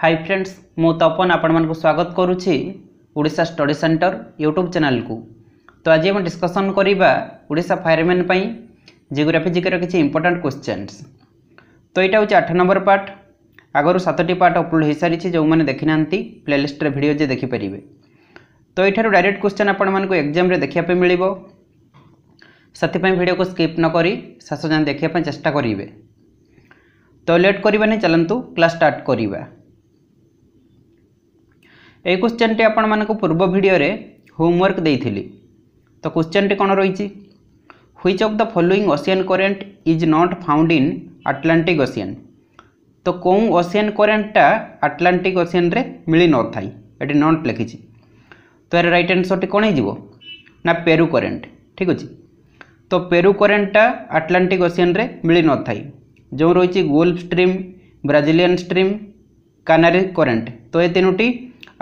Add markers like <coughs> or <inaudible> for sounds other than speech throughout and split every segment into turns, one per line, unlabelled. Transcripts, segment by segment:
hi friends मु तपन आपण स्वागत करुच्ची स्टडी सेन्टर यूट्यूब चैनल को तो आज आम डिस्कसन करवाशा फायरमैन जियोग्राफी जिकर किसी इंपोर्टां क्वेश्चनस तो यहाँ हूँ आठ नंबर पार्ट आगर सतटी पार्ट अपलोड हो सारी जो मैंने देखी ना प्लेलीस्ट्रे भिड जे देखिपर तो यठार डायरेक्ट क्वेश्चन आपको एक्जाम मिल से भिड को स्कीप नक शेष जाए देखा चेस्टा करेंगे तो लेट करवानी चलतु क्लास स्टार्ट करवा এই কোশ্চেনটি আপনার পূর্ব ভিডিওরে হোমওয়ার্ক দিয়েছিলি তো কোশ্চেনটি কোণ রয়েছে which of the following ocean current is not found in Atlantic Ocean তো কেউ ওসিয়ান করেন্টটা আটলান্টিক ওসিয়ানরে মিলি নথাই এটি নট লিখিছি তো এর রাইট আনসরটি কোণ হয়ে না পেরু করেন্ট ঠিক আছে তো পেরু করেন্টটা আটলান্টিক ওসিয়ানরে মিলি নথাই যে রয়েছে Gulf Stream Brazilian stream Canary current তো এই তিনোটি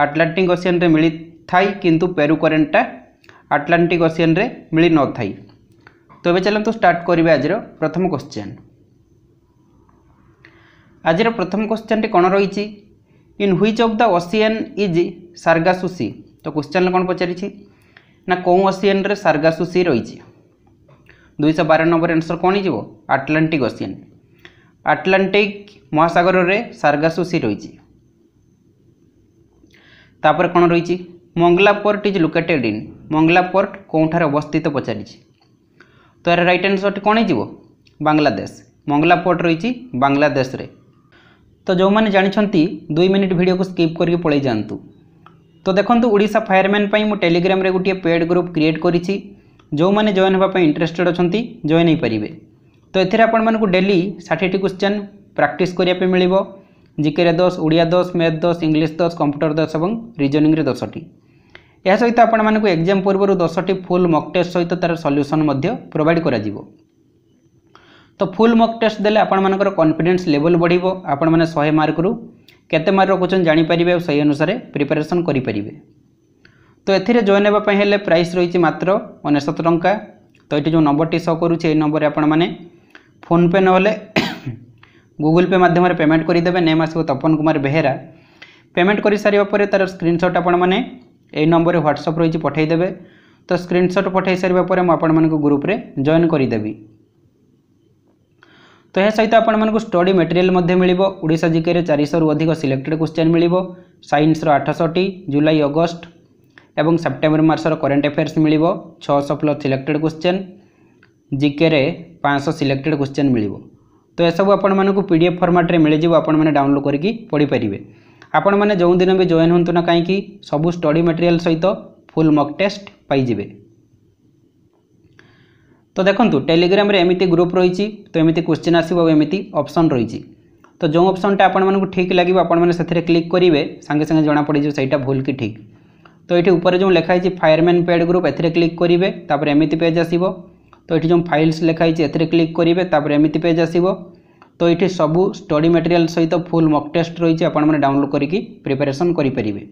ଆଟଲାଣ୍ଟିକ୍ ଓସିଆନ୍ରେ ମିଳିଥାଏ କିନ୍ତୁ ପେରୁ କରେଣ୍ଟଟା ଆଟଲାଣ୍ଟିକ୍ ଓସିଆନ୍ରେ ମିଳିନଥାଏ ତ ଏବେ ଚାଲନ୍ତୁ ଷ୍ଟାର୍ଟ କରିବା ଆଜିର ପ୍ରଥମ କ୍ୱେଶ୍ଚିନ୍ ଆଜିର ପ୍ରଥମ କ୍ୱେଶ୍ଚିନ୍ଟି କ'ଣ ରହିଛି in which of the ocean is Sargasso Sea ତ କ୍ୱେଶ୍ଚିନ୍ରେ କ'ଣ ପଚାରିଛି ନା କେଉଁ ଓସିଆନ୍ରେ ସାର୍ଗାସୁ ସି ରହିଛି ଦୁଇଶହ ବାର ନମ୍ବର ଆନ୍ସର୍ କ'ଣ ହେଇଯିବ ଆଟଲାଣ୍ଟିକ୍ ଓସିଆନ୍ ଆଟଲାଣ୍ଟିକ୍ ମହାସାଗରରେ ସାର୍ଗାସୁ ସି ରହିଛି তাপরে কোণ রয়েছে Mongla port is located in Mongla port কোঠার অবস্থিত পচারিছি তো এর রাইট আনসরটি কোণ হয়ে বাংলাদেশ মঙ্গলা পোর্ট রয়েছে বাংলাদেশে তো যে জাঁচান দুই মিনিট ভিডিও স্কিপ করি পড়াই যাতে তো দেখুন ওড়শা ফায়ারম্যান মু টেলিগ্রামে গোটিয়ে পেড গ্রুপ ক্রিয়েট করেছি যে জয়েন হওয়া ইন্টরেস্টেড অনেক জয়েন হয়ে পারে তো এতে আপনার ডেলি ষাঠিটি কোশ্চেন প্রাকটিস করা মিলব জিকেরে দশ ওড়িয়া দশ ম্যাথ দশ ইংলিশ দশ কম্পুটর দশ এবং রিজনিংরে দশটি ଏହା ସହିତ ଆପଣମାନଙ୍କୁ ଏକ୍ଜାମ୍ ପୂର୍ବରୁ ଦଶଟି ଫୁଲ୍ ମକ୍ ଟେଷ୍ଟ ସହିତ ତା'ର ସଲ୍ୟୁସନ୍ ମଧ୍ୟ ପ୍ରୋଭାଇଡ଼ କରାଯିବ ତ ଫୁଲ୍ ମକ୍ ଟେଷ୍ଟ ଦେଲେ ଆପଣମାନଙ୍କର କନଫିଡେନ୍ସ ଲେଭଲ୍ ବଢ଼ିବ ଆପଣମାନେ ଶହେ ମାର୍କରୁ କେତେ ମାର୍କ ରଖୁଛନ୍ତି ଜାଣିପାରିବେ ଆଉ ସେହି ଅନୁସାରେ ପ୍ରିପାରେସନ୍ କରିପାରିବେ ତ ଏଥିରେ ଜଏନ୍ ହେବା ପାଇଁ ହେଲେ ପ୍ରାଇସ୍ ରହିଛି ମାତ୍ର ଅନେଶତ ଟଙ୍କା ତ ଏଠି ଯେଉଁ ନମ୍ବରଟି ସୋ କରୁଛି ଏହି ନମ୍ବରରେ ଆପଣମାନେ ଫୋନ୍ପେ ନହେଲେ গুগল পে মাধ্যমে পেমেন্ট করে নেম আসব তপন কুমার বেহেরা পেমেন্ট করে সারা পরে তার স্ক্রিনশট আপনার এই নম্বরে হোয়াটসঅপ রয়েছে পঠাইদেবে তো স্ক্রিনশট পঠাই সারা পরে মু আপনার গ্রুপে জয়েন করেদেবি তো এর সহ আপনার স্টডি মেটেরিয়াল মিলব ওড়শা জিকে চারিশরু অধিক সিলেক্টেড কোশ্চেন মিলব সাইন্সর আঠশটি জুলাই অগস্ট এবং সেপ্টেম্বর মাসর করেন্ট আফেয়ার্স মিলব ছশো প্লস সিলেক্টেড কোশ্চেন জিকে পাঁচশো সিলেক্টেড কোশ্চেন মিলব ତ ଏସବୁ ଆପଣମାନଙ୍କୁ ପି ଡି ଏଫ୍ ଫର୍ମାଟ୍ରେ ମିଳିଯିବ ଆପଣମାନେ ଡାଉନଲୋଡ଼୍ କରିକି ପଢ଼ିପାରିବେ ଆପଣମାନେ ଯେଉଁ ଦିନ ବି ଜଏନ୍ ହୁଅନ୍ତୁ ନା କାହିଁକି ସବୁ ଷ୍ଟଡ଼ି ମେଟେରିଆଲ୍ ସହିତ ଫୁଲ୍ ମକ୍ ଟେଷ୍ଟ ପାଇଯିବେ ତ ଦେଖନ୍ତୁ ଟେଲିଗ୍ରାମରେ ଏମିତି ଗ୍ରୁପ୍ ରହିଛି ତ ଏମିତି କ୍ୱେଶ୍ଚିନ୍ ଆସିବ ଆଉ ଏମିତି ଅପସନ୍ ରହିଛି ତ ଯେଉଁ ଅପସନ୍ଟା ଆପଣମାନଙ୍କୁ ଠିକ୍ ଲାଗିବ ଆପଣମାନେ ସେଥିରେ କ୍ଲିକ୍ କରିବେ ସାଙ୍ଗେ ସାଙ୍ଗେ ଜଣାପଡ଼ିଯିବ ସେଇଟା ଭୁଲ କି ଠିକ୍ ତ ଏଠି ଉପରେ ଯେଉଁ ଲେଖା ହେଇଛି ଫାୟାରମ୍ୟାନ୍ ପେଡ଼୍ ଗ୍ରୁପ୍ ଏଥିରେ କ୍ଲିକ୍ କରିବେ ତାପରେ ଏମିତି ପେଜ୍ ଆସିବ তো এটি যে ফাইলস লেখা হয়েছে এতে ক্লিক করবে তাপরে এমিতি পেজ আসব তো এটি সবু স্টডি মেটেরিয়াল সহিত ফুল মক টেস্ট রয়েছে আপনার ডাউনলোড করি প্রিপারেসন করে পেবে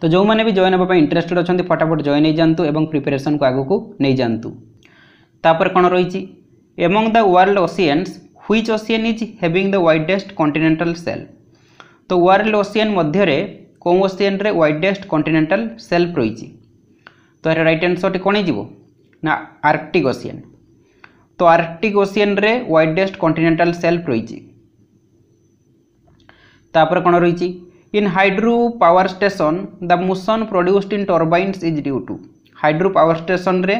তো যে জয়েন হওয়া ইন্টারেস্টেড অনেক ফটাফট জয়েন হয়ে যাতে এবং প্রিপারেসন কু আগুক নিয়ে যাতে তাপরে কোণ রয়েছে among the world oceans which ocean is having the widest continental shelf তো ওয়ার্ল্ড ওসিয়ান মধ্যে কেউ ওসিয়ান ওয়াইডেস্ট কন্টিনেন্টাল সেল্ফ রয়েছে তো এর রাইট আনসরটি কোণ হয়ে না আর্কটিক ওসিয়ান তো আর্কটিক ওসিয়ানরে ওয়াইডেস্ট কন্টিনেন্টাল সেল্ফ রয়েছে তাপরে কোণ রয়েছে in hydro power station the motion produced in turbines is due to hydro power স্টেসনরে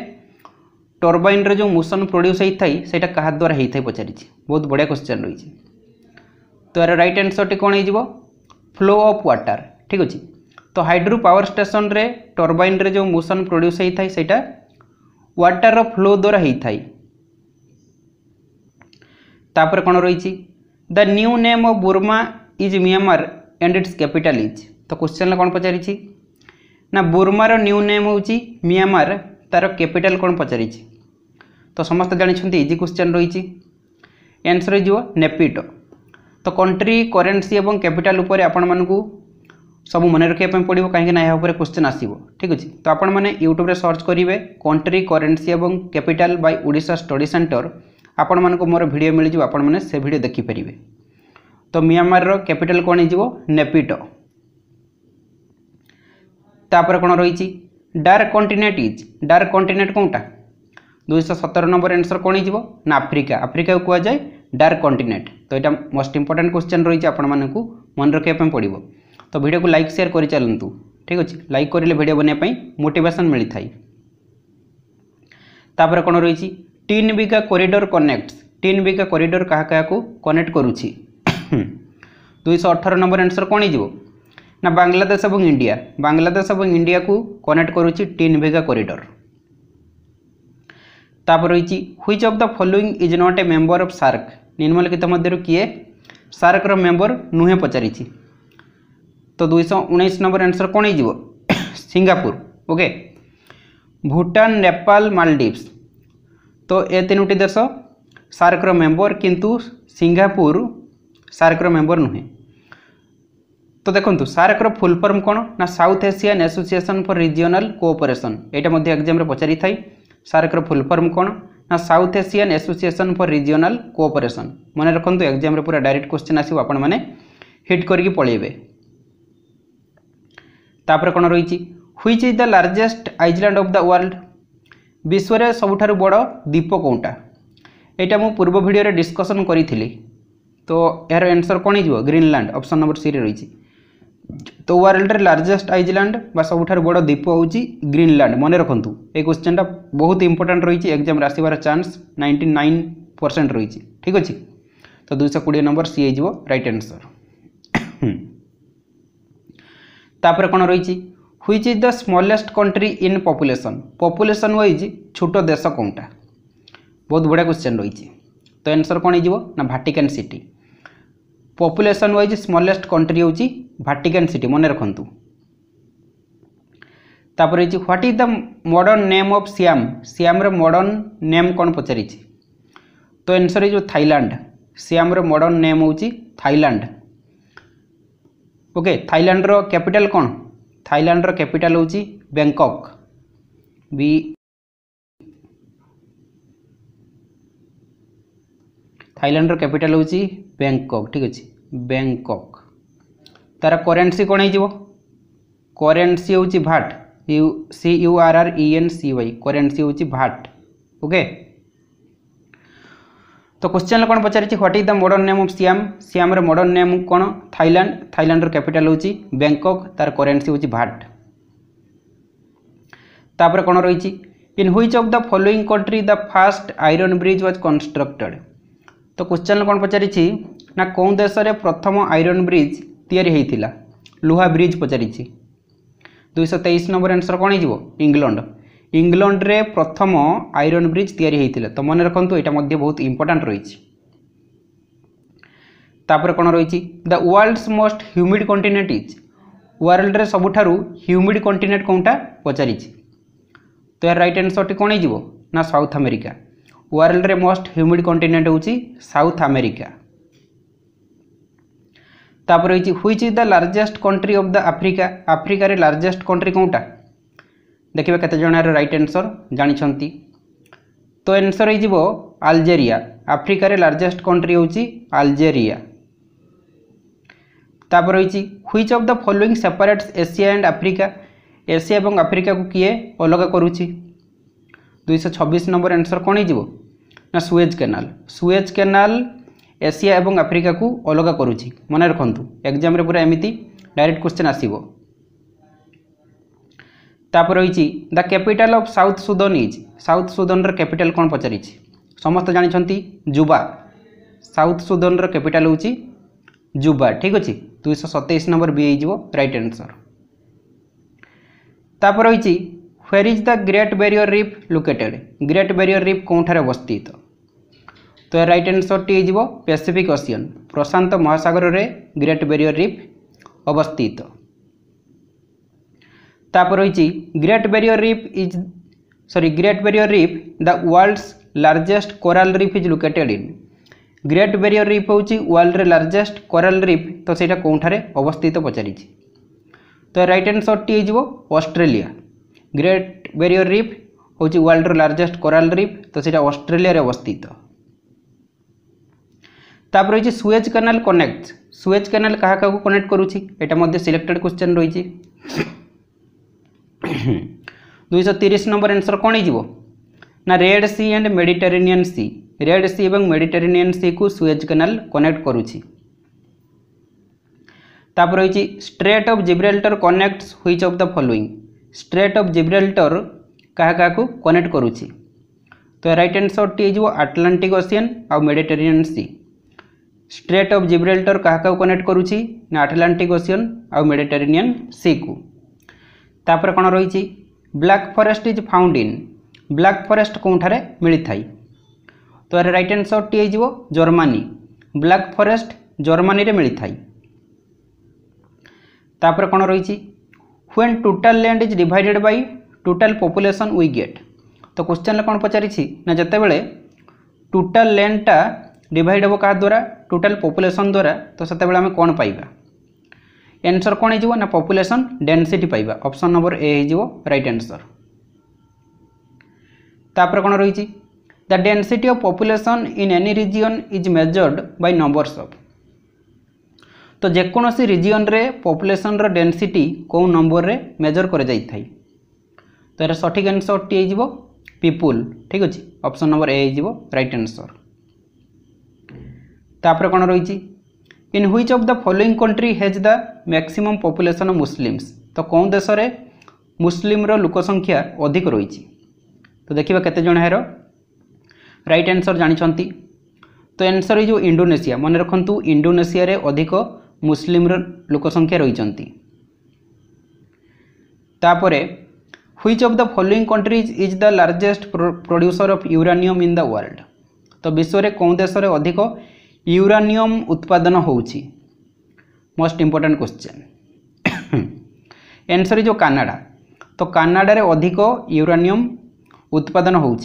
টর্বাইনরে যে মোশন প্রড্যুস হয়ে সেটা কাহা দ্বারা হয়ে থাকে পচারিছি বহুত বড়িয়া কোশ্চেন রয়েছে তো এর রাইট আনসরটি কোণ হয়ে যাব ফ্লো অফ ওয়াটার ঠিক আছে তো হাইড্রো পাওয়ার স্টেসনরে টর্বাইনরে যে মোশন প্রড্যুস হয়ে থাকে সেটা ওয়াটারর ফ্লো দ্বারা হয়েথায় তাপরে কোণ রয়েছে the new name of Burma is Myanmar and its capital is তো কোশ্চেন কোণ পচারিছি না বুর্মার নিউ নেম হচ্ছে মিয়ামার তার ক্যাপিটাল কোণ পচারিছি তো সমস্ত জাঁচান ইজি কোশ্চেন রয়েছে এনসর হয়ে নেপিটো তো কন্ট্রি করেন্সি এবং ক্যাপিটাল উপরে আপনার ସବୁ ମନେ ରଖିବା ପାଇଁ ପଡ଼ିବ କାହିଁକିନା ଏହା ଉପରେ କ୍ୱେଶ୍ଚିନ୍ ଆସିବ ଠିକ୍ ଅଛି ତ ଆପଣମାନେ ୟୁଟ୍ୟୁବରେ ସର୍ଚ୍ଚ କରିବେ କଣ୍ଟ୍ରି କରେନ୍ସି ଏବଂ capital by Odisha study centre ଆପଣମାନଙ୍କୁ ମୋର ଭିଡ଼ିଓ ମିଳିଯିବ ଆପଣମାନେ ସେ ଭିଡ଼ିଓ ଦେଖିପାରିବେ ତ ମିଆଁମାରର କ୍ୟାପିଟାଲ କ'ଣ ହେଇଯିବ ନେପିଟୋ ତାପରେ କ'ଣ ରହିଛି dark continent is dark continent କେଉଁଟା ଦୁଇଶହ ସତର ନମ୍ବର ଆନ୍ସର୍ କ'ଣ ହେଇଯିବ ନା ଆଫ୍ରିକା ଆଫ୍ରିକାକୁ କୁହାଯାଏ ଡାର୍କ କଣ୍ଟିନେଣ୍ଟ ତ ଏଇଟା ମୋଷ୍ଟ ଇମ୍ପୋର୍ଟାଣ୍ଟ କ୍ୱେଶ୍ଚନ୍ ରହିଛି ଆପଣମାନଙ୍କୁ ମନେ ରଖିବା ପାଇଁ ପଡ଼ିବ ତ ଭିଡ଼ିଓକୁ ଲାଇକ୍ ସେୟାର କରିଚାଲନ୍ତୁ ଠିକ୍ ଅଛି ଲାଇକ୍ କରିଲେ ଭିଡ଼ିଓ ବନାଇବା ପାଇଁ ମୋଟିଭେସନ୍ ମିଳିଥାଏ ତାପରେ କ'ଣ ରହିଛି Tin Bigha corridor connect Tin Bigha corridor କାହା କାହାକୁ କନେକ୍ଟ କରୁଛି ଦୁଇଶହ ଅଠର ନମ୍ବର ଆନ୍ସର୍ କ'ଣ ହେଇଯିବ ନା ବାଂଲାଦେଶ ଏବଂ ଇଣ୍ଡିଆ ବାଂଲାଦେଶ ଏବଂ ଇଣ୍ଡିଆକୁ କନେକ୍ଟ କରୁଛି ଟିନ୍ ବିଘା କରିଡ଼ର ତାପରେ ରହିଛି which of the following is not a member of SAARC ନିମ୍ନଲିଖିତ ମଧ୍ୟରୁ କିଏ ସାର୍କର ମେମ୍ବର ନୁହେଁ ପଚାରିଛି तो दुई नंबर आंसर कौन हो <coughs> सिंगापुर ओके भूटान नेपाल मालदीव्स तो ये तीनोटी देश सार्कर मेंबर किंतु सिंगापुर सार्क मेंबर नुहे तो देखो सार्क फुल फर्म कौन ना South Asian Association for Regional Cooperation ये एक्जाम पचारि थाई सार्कर फुल फर्म कौन ना South Asian Association for Regional Cooperation मन रखुद एग्जाम पूरा डायरेक्ट क्वेश्चन आसो आप हिट करके पलैबे তাপরে কোণ রয়েছে which is the largest island of the world বিশ্বরে সবুঠার বড় দ্বীপ কোটা এটা মু পূর্ব ভিডিওরে ডিসকসন করেছিলি তো এর আনসর কোণ হয়ে গ্রিনল্যান্ড অপশন নম্বর সি রে রয়েছে তো ওয়ার্ল্ডের লার্জেস্ট আইল্যান্ড বা সবুঠার বড় দ্বীপ হচ্ছে গ্রিনল্যান্ড মনে রাখতু এই কোশ্চেনটা বহুত ইম্পর্টাট রয়েছে এক্সামে আসবার চান্স নাইনটি নাইন পরসেন্ট রয়েছে ঠিক আছে তো দুইশ কোড়ি নম্বর সি হয়ে রাইট আনসর তাপরে কোণ রয়েছে which is the smallest country in population population wise ছোট দেশ কোনটা ବହୁତ ବଢ଼ିଆ କ୍ୱେଶ୍ଚନ୍ ରହିଛି ତ ଆନ୍ସର୍ କ'ଣ ହେଇଯିବ ନା Vatican City population wise smallest country ହେଉଛି ଭାଟିକାନ୍ ସିଟି ମନେ ରଖନ୍ତୁ ତାପରେ ହେଇଛି what is the modern name of Siam ସିଆମ୍ର ମଡ଼ର୍ଣ୍ଣ ନେମ୍ କ'ଣ ପଚାରିଛି ତ ଆନ୍ସର୍ ହେଇଯିବ ଥାଇଲାଣ୍ଡ ସିଆମ୍ର ମଡ଼ର୍ଣ୍ଣ ନେମ୍ ହେଉଛି ଥାଇଲାଣ୍ଡ ओके थाइलैंड रो कैपिटल कौन थाइलैंड रो कैपिटल हूँ बैंकॉक बी थाइलैंड रो कैपिटल हूँ बैंकक ठीक अच्छे बैंकक तार करेन्सी कौन हो करेन्सी हूँ baht U C U R R E N C Y currency हूँ भाट ओके তো কোশ্চেন কোণ পচারিছি what is the modern name of Siam সিয়ামর মডর্ন নেম কোণ থাইল্যান্ড থাইল্যান্ডর ক্যাপিটাল হচ্ছে ব্যাংকক তার করেন্সি হচ্ছে ভাট তাপরে কোণ রয়েছে in which of the following country the first iron bridge was constructed তো কোশ্চেন কোণ পচারিছি না কোন দেশে প্রথম আইরন ব্রিজ তৈরি হয়েছিল লুহা ব্রিজ পচারিছি দুইশ তেইশ নম্বর আনসর কোণ হয়ে ইংল্যান্ড ইংল্যান্ডে প্রথম আইরন ব্রিজ তৈরি হয়েছিল তো মনে রাখতু এটা মধ্যে বহুত ইম্পর্টাট রয়েছে তাপরে কোণ রয়েছে the world's most humid continent is ওয়ার্ল্ডরে সবুঠার হ্ୟୁମିଡ୍ কন্টিনেন্ট কোনটা পচারিছি তো এর রাইট আনসরটি কোণ হয়ে না সাউথ আমেরিকা ওয়ার্ল্ডরে মোস্ট হ୍ୟୁମିଡ୍ কন্টিনেন্ট হচ্ছে সাউথ আমেরিকা তাপরে হয়েছে which is the largest country of the Africa আফ্রিকার লার্জেস্ট কন্ট্রি কোনটা ଦେଖିବା କେତେ ଜଣର ରାଇଟ୍ ଆନ୍ସର୍ ଜାଣିଛନ୍ତି ତ ଆନ୍ସର୍ ହେଇଯିବ ଆଲଜେରିଆ ଆଫ୍ରିକାରେ ଲାର୍ଜେଷ୍ଟ କଣ୍ଟ୍ରି ହେଉଛି ଆଲଜେରିଆ ତାପରେ ରହିଛି which of the following separates Asia and Africa Asia ଏବଂ ଆଫ୍ରିକାକୁ କିଏ ଅଲଗା କରୁଛି ଦୁଇଶହ ଛବିଶ ନମ୍ବର ଆନ୍ସର୍ କ'ଣ ହେଇଯିବ ନା Suez Canal Suez Canal Asia ଏବଂ ଆଫ୍ରିକାକୁ ଅଲଗା କରୁଛି ମନେ ରଖନ୍ତୁ ଏକ୍ଜାମ୍ରେ ପୁରା ଏମିତି ଡାଇରେକ୍ଟ କ୍ୱେଶ୍ଚନ୍ ଆସିବ তারপর রয়েছে the capital of South Sudan is South সুদনর ক্যাপিটাল কোণ পচারিছি সমস্ত জাঁচান যুবা সাউথ সুদনর ক্যাপিটাল হচ্ছে যুবা ঠিক আছে দুইশ সতেইশ নম্বর বি হয়ে রাইট আনসর তারপর রয়েছে where is the Great Barrier Reef located Great Barrier Reef কোঠার অবস্থিত তো রাইট আনসরটি হয়ে যাব প্যাসিফিক ওসিয়ান প্রশান্ত মহাসাগরের গ্রেট ব্যারিয়র রিফ অবস্থিত তারপর রয়েছে Great Barrier Reef is sorry Great Barrier Reef the world's largest coral reef is located in Great Barrier Reef হচ্ছে ওয়ার্ল্ডের লার্জেস্ট কোরাল রিফ তো সেটা কোঠার অবস্থিত পচারিছি তো রাইট আনসরটি হয়ে যাব অস্ট্রেলিয়া গ্রেট ব্যারিয়ার রিফ হচ্ছে ওয়ার্ল্ডর লার্জেস্ট কোরাল রিফ তো সেটা অস্ট্রেলিয়ার অবস্থিত তারপর রয়েছে Suez Canal connect Suez Canal কাহা কাহু কনেক্ট করুছি এটা মধ্যে সিলেক্টেড কোশ্চেন রয়েছে ଦୁଇଶହ ତିରିଶ ନମ୍ବର ଆନ୍ସର୍ କ'ଣ ହେଇଯିବ ନା Red Sea and Mediterranean Sea Red Sea ଏବଂ ମେଡିଟେରେନିଆନ୍ ସିକୁ ସୁଏଜ୍ କେନାଲ କନେକ୍ଟ କରୁଛି ତାପରେ ରହିଛି Strait of Gibraltar connect which of the following Strait of Gibraltar କାହା କାହାକୁ କନେକ୍ଟ କରୁଛି ତ ରାଇଟ୍ ଆନ୍ସର୍ଟି ହେଇଯିବ ଆଟଲାଣ୍ଟିକ୍ ଓସିଆନ୍ ଆଉ Mediterranean Sea Strait of Gibraltar କାହା କାହାକୁ କନେକ୍ଟ କରୁଛି ନା ଆଟଲାଣ୍ଟିକ୍ ଓସିଆନ୍ ଆଉ ମେଡିଟେରିଆନ୍ ସିକୁ তাপরে কোণ রয়েছে Black Forest is found in Black Forest কোঠার মিলিথাই তো এর রাইট আনসরটি হয়ে জর্মানি ব্ল্যাক ফরেস্ট জর্মানি মিলিথাই তাপরে কোণ রয়েছে when total land is divided by total population we get তো কোশ্চেনরে কোণ পচারিছি না যেতবে টোটাল ল্যান্ডটা ডিভাইড হব কাহা দ্বারা টোটাল পপুলেসন দ্বারা তো সেতবে আমি কোণ পাইবা ଆନ୍ସର୍ କ'ଣ ହେଇଯିବ ନା ପପୁଲେସନ୍ ଡେନ୍ସିଟି ପାଇବା ଅପସନ୍ ନମ୍ବର ଏ ହେଇଯିବ ରାଇଟ୍ ଆନ୍ସର୍ ତାପରେ କ'ଣ ରହିଛି the density of population in any region is measured by numbers of ତ ଯେକୌଣସି ରିଜିଅନ୍ରେ ପପୁଲେସନ୍ର ଡେନ୍ସିଟି କେଉଁ ନମ୍ବରରେ ମେଜର୍ କରାଯାଇଥାଏ ତ ଏହାର ସଠିକ୍ ଆନ୍ସର୍ଟି ହେଇଯିବ ପିପୁଲ୍ ଠିକ୍ ଅଛି ଅପସନ୍ ନମ୍ବର ଏ ହେଇଯିବ ରାଇଟ୍ ଆନ୍ସର୍ ତାପରେ କ'ଣ ରହିଛି in which of the following country has the maximum population Muslims ତ କେଉଁ ଦେଶରେ ମୁସଲିମ୍ର ଲୋକ ସଂଖ୍ୟା ଅଧିକ ରହିଛି ତ ଦେଖିବା କେତେ ଜଣ ଏହାର ରାଇଟ୍ ଆନ୍ସର୍ ଜାଣିଛନ୍ତି ତ ଆନ୍ସର୍ ହେଇଯିବ ଇଣ୍ଡୋନେସିଆ ମନେ ରଖନ୍ତୁ ଇଣ୍ଡୋନେସିଆରେ ଅଧିକ ମୁସଲିମ୍ର ଲୋକ ସଂଖ୍ୟା ରହିଛନ୍ତି ତାପରେ which of the following countries is the largest producer of uranium in the world ତ ବିଶ୍ୱରେ କେଉଁ ଦେଶରେ ଅଧିକ ୟୁରାନିୟମ୍ ଉତ୍ପାଦନ ହେଉଛି most important question answer is Canada તો કાનાડારે અધિક યુરાનિયમ ઉત્પાદન હોઉં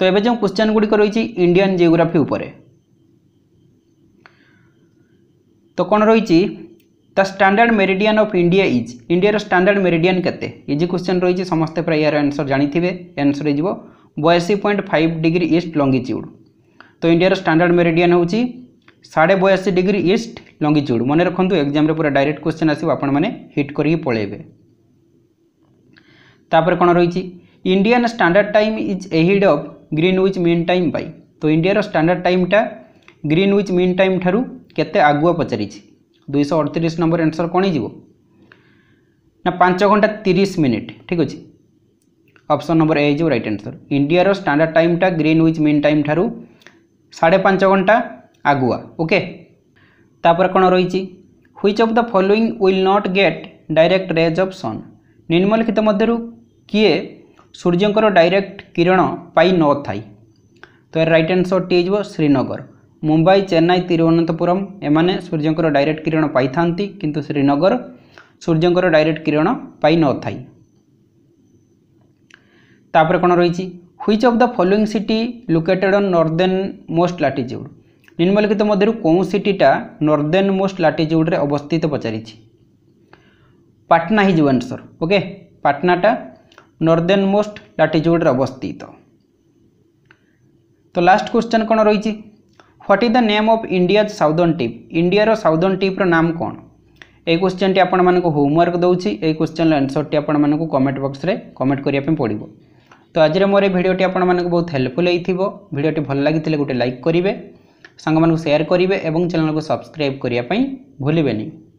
તો એવે જે ક્વેશ્ચન ગુડિક રહી ઇન્ડિયાન જીઓગ્રાફી ઉપર તો કોણ રહી the standard meridian of India is India standard meridian के इज क्वेश्चन रही समस्ते प्राय यार आंसर जानी आंसर हो बयासी point five degree east longitude तो इंडिया स्टैंडर्ड मेरीडियन हूँ সাড়ে বয়াশি ডিগ্রি ইষ্ট লঙ্গিচ্ୟୁଡ଼ ମନେ ରଖନ୍ତୁ ଏକ୍ଜାମ୍ରେ ପୁରା ଡାଇରେକ୍ଟ କ୍ୱେଶ୍ଚନ୍ ଆସିବ ଆପଣମାନେ ହିଟ୍ କରିକି ପଳେଇବେ ତାପରେ କ'ଣ ରହିଛି Indian Standard Time is ahead of Greenwich Mean Time by ତ ଇଣ୍ଡିଆର ଷ୍ଟାଣ୍ଡାର୍ଡ଼ ଟାଇମ୍ଟା ଗ୍ରୀନ୍ ୱିଚ୍ ମିନ୍ ଟାଇମ୍ ଠାରୁ କେତେ ଆଗୁଆ ପଚାରିଛି ଦୁଇଶହ ଅଡ଼ତିରିଶ ନମ୍ବର ଆନ୍ସର୍ କ'ଣ ହେଇଯିବ ନା ପାଞ୍ଚ ଘଣ୍ଟା ତିରିଶ ମିନିଟ୍ ଠିକ୍ ଅଛି অপশন নম্বর এ হয়ে রাইট আনসর ইন্ডিয়ার স্ট্যান্ডার্ড টাইমটা গ্রিন উইচ মিন টাইম ঠার সাড়ে পাঁচ ঘন্টা আগুয়া ওকে তারপরে কোণ রয়েছে which of the following will not get direct rays of sun নিম্নলিখিত মধ্যে কিয়ে সূর্যঙ্কর ডাইরেক্ট কিরণ পাই নথাই তো এর রাইট আনসরটি হয়ে শ্রীনগর মুম্বাই চেন্নাই তিরুবনন্তপুরম এমানে সূর্যঙ্কর ডাইরেক্ট কিরণ পাই থাকে কিন্তু শ্রীনগর সূর্যঙ্কর ডাইরেক্ট কিরণ পাই নথাই তাপরে কোণ রয়েছে which of the following city located on northern most latitude ନିମ୍ନଲିଖିତ ମଧ୍ୟରୁ କେଉଁ ସିଟିଟା ନର୍ଦେନ୍ ମୋଷ୍ଟ ଲାଟିଚ୍ୟୁଡ଼୍ରେ ଅବସ୍ଥିତ ପଚାରିଛି ପାଟନା ହେଇଯିବ ଆନ୍ସର୍ ଓକେ ପାଟନାଟା ନର୍ଦେନ୍ ମୋଷ୍ଟ ଲାଟିଚ୍ୟୁଡ଼୍ରେ ଅବସ୍ଥିତ ତ ଲାଷ୍ଟ କ୍ୱେଶ୍ଚନ୍ କ'ଣ ରହିଛି what is the name of India southern tip ଇଣ୍ଡିଆର ସାଉଦର୍ଣ୍ଣ ଟିପ୍ର ନାମ କ'ଣ এই কোশ্চেনটি আপনার হোমওয়ার্ক দেছি এই কোশ্চেনর আনসরটি আপনার কমেন্ট বক্সরে কমেন্ট করা পড়ব তো আজকে মোর এই ভিডিওটি আপনার বহু হেল্পফুল হয়েছিল ভিডিওটি ভাল লাগি গোটে লাইক করবে ସାଙ୍ଗମାନଙ୍କୁ ସେୟାର କରିବେ ଏବଂ ଚ୍ୟାନେଲକୁ ସବସ୍କ୍ରାଇବ୍ କରିବା ପାଇଁ ଭୁଲିବେନି